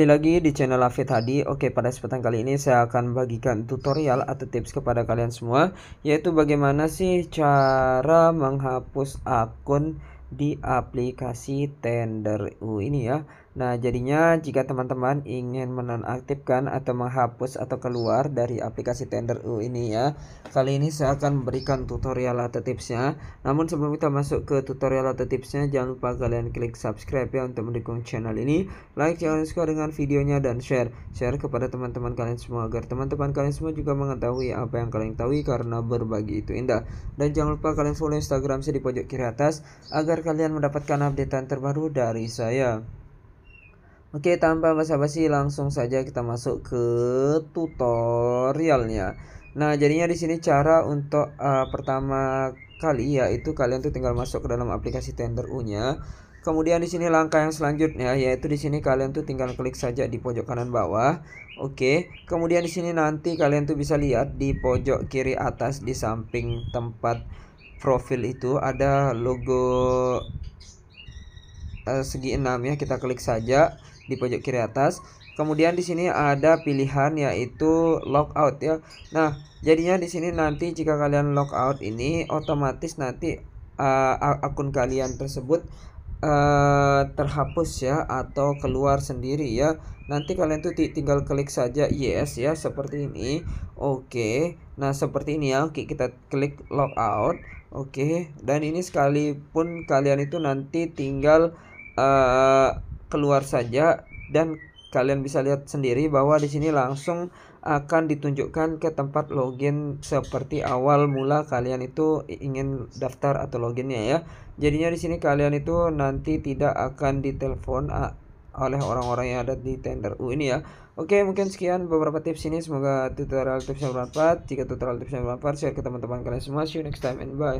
Sekali lagi di channel Afid Hadi. Oke, pada kesempatan kali ini saya akan bagikan tutorial atau tips kepada kalian semua yaitu bagaimana sih cara menghapus akun di aplikasi Tender U ini ya. Nah, jadinya jika teman-teman ingin menonaktifkan atau menghapus atau keluar dari aplikasi TenderU ini ya. Kali ini saya akan memberikan tutorial atau tipsnya. Namun sebelum kita masuk ke tutorial atau tipsnya, jangan lupa kalian klik subscribe ya untuk mendukung channel ini. Like jangan suka dengan videonya dan share. Share kepada teman-teman kalian semua agar teman-teman kalian semua juga mengetahui apa yang kalian tahu karena berbagi itu indah. Dan jangan lupa kalian follow Instagram saya di pojok kiri atas agar kalian mendapatkan update terbaru dari saya. Oke, tanpa basa-basi langsung saja kita masuk ke tutorialnya. Nah, jadinya di sini cara untuk uh, pertama kali yaitu kalian tuh tinggal masuk ke dalam aplikasi u nya Kemudian di sini langkah yang selanjutnya yaitu di sini kalian tuh tinggal klik saja di pojok kanan bawah. Oke, kemudian di sini nanti kalian tuh bisa lihat di pojok kiri atas di samping tempat profil itu ada logo Eh, segi 6 ya kita klik saja di pojok kiri atas kemudian di sini ada pilihan yaitu logout ya nah jadinya di sini nanti jika kalian logout ini otomatis nanti uh, akun kalian tersebut uh, terhapus ya atau keluar sendiri ya nanti kalian tuh tinggal klik saja yes ya seperti ini oke okay. nah seperti ini ya oke kita klik logout oke okay. dan ini sekalipun kalian itu nanti tinggal uh, keluar saja dan kalian bisa lihat sendiri bahwa di sini langsung akan ditunjukkan ke tempat login seperti awal mula kalian itu ingin daftar atau loginnya ya. Jadinya di sini kalian itu nanti tidak akan ditelepon oleh orang-orang yang ada di tender U ini ya. Oke, mungkin sekian beberapa tips ini. Semoga tutorial tipsnya bermanfaat. Jika tutorial tipsnya bermanfaat, share ke teman-teman kalian semua. See you next time and bye.